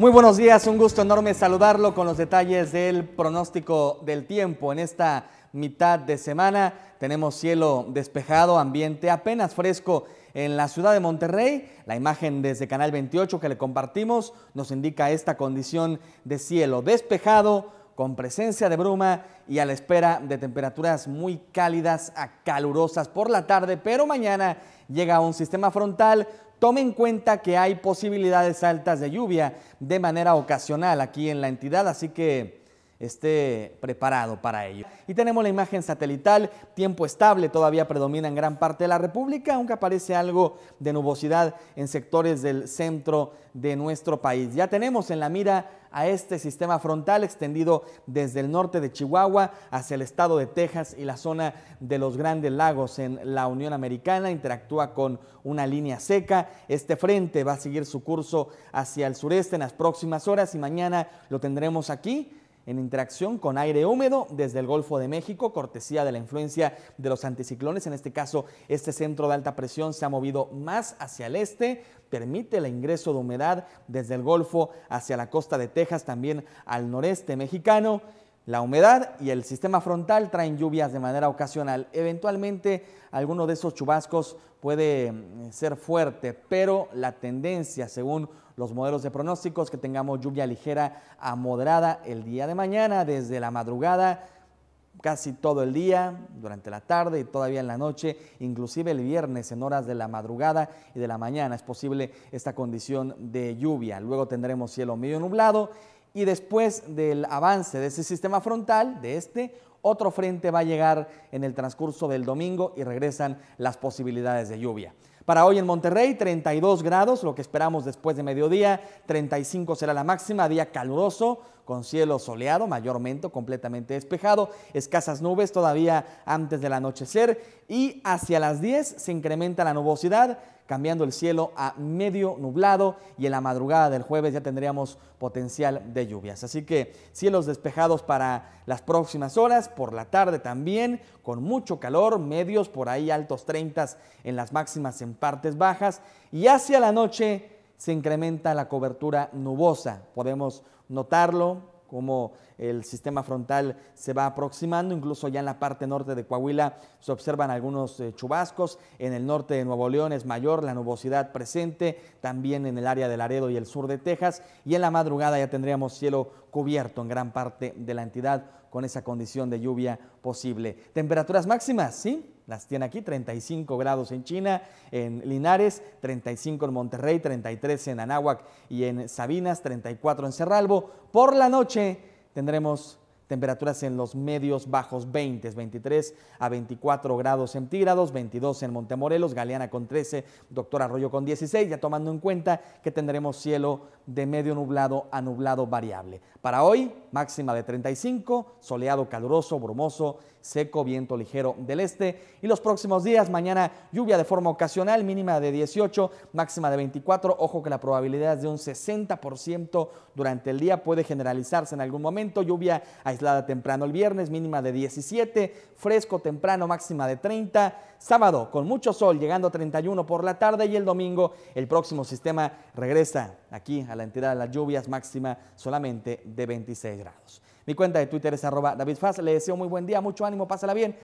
Muy buenos días, un gusto enorme saludarlo con los detalles del pronóstico del tiempo en esta mitad de semana. Tenemos cielo despejado, ambiente apenas fresco en la ciudad de Monterrey. La imagen desde Canal 28 que le compartimos nos indica esta condición de cielo despejado con presencia de bruma y a la espera de temperaturas muy cálidas a calurosas por la tarde, pero mañana llega un sistema frontal. Tome en cuenta que hay posibilidades altas de lluvia de manera ocasional aquí en la entidad, así que esté preparado para ello. Y tenemos la imagen satelital, tiempo estable, todavía predomina en gran parte de la República, aunque aparece algo de nubosidad en sectores del centro de nuestro país. Ya tenemos en la mira a este sistema frontal extendido desde el norte de Chihuahua hacia el estado de Texas y la zona de los Grandes Lagos en la Unión Americana. Interactúa con una línea seca. Este frente va a seguir su curso hacia el sureste en las próximas horas y mañana lo tendremos aquí en interacción con aire húmedo desde el Golfo de México, cortesía de la influencia de los anticiclones. En este caso, este centro de alta presión se ha movido más hacia el este, permite el ingreso de humedad desde el Golfo hacia la costa de Texas, también al noreste mexicano. La humedad y el sistema frontal traen lluvias de manera ocasional. Eventualmente alguno de esos chubascos puede mm, ser fuerte, pero la tendencia, según los modelos de pronósticos, que tengamos lluvia ligera a moderada el día de mañana, desde la madrugada, casi todo el día, durante la tarde y todavía en la noche, inclusive el viernes en horas de la madrugada y de la mañana es posible esta condición de lluvia. Luego tendremos cielo medio nublado y después del avance de ese sistema frontal, de este, otro frente va a llegar en el transcurso del domingo y regresan las posibilidades de lluvia. Para hoy en Monterrey, 32 grados, lo que esperamos después de mediodía, 35 será la máxima, día caluroso, con cielo soleado, mayormente completamente despejado, escasas nubes todavía antes del anochecer y hacia las 10 se incrementa la nubosidad, cambiando el cielo a medio nublado y en la madrugada del jueves ya tendríamos potencial de lluvias. Así que cielos despejados para las próximas horas, por la tarde también, con mucho calor, medios por ahí altos 30 en las máximas en partes bajas y hacia la noche se incrementa la cobertura nubosa. Podemos notarlo como el sistema frontal se va aproximando, incluso ya en la parte norte de Coahuila se observan algunos eh, chubascos, en el norte de Nuevo León es mayor la nubosidad presente, también en el área de Laredo y el sur de Texas, y en la madrugada ya tendríamos cielo cubierto en gran parte de la entidad con esa condición de lluvia posible. Temperaturas máximas, ¿sí? las tiene aquí, 35 grados en China, en Linares, 35 en Monterrey, 33 en Anáhuac y en Sabinas, 34 en Cerralbo. Por la noche tendremos temperaturas en los medios bajos 20, 23 a 24 grados centígrados, 22 en Montemorelos, Galeana con 13, Doctor Arroyo con 16, ya tomando en cuenta que tendremos cielo de medio nublado a nublado variable. Para hoy, máxima de 35, soleado caluroso, brumoso, seco, viento ligero del este. Y los próximos días, mañana lluvia de forma ocasional, mínima de 18, máxima de 24. Ojo que la probabilidad es de un 60% durante el día puede generalizarse en algún momento, lluvia aislada temprano el viernes, mínima de 17, fresco temprano, máxima de 30. Sábado con mucho sol, llegando a 31 por la tarde y el domingo el próximo sistema regresa aquí a la entidad de las lluvias, máxima solamente de 26 grados. Mi cuenta de Twitter es arroba David Faz. Le deseo muy buen día, mucho ánimo, pásala bien.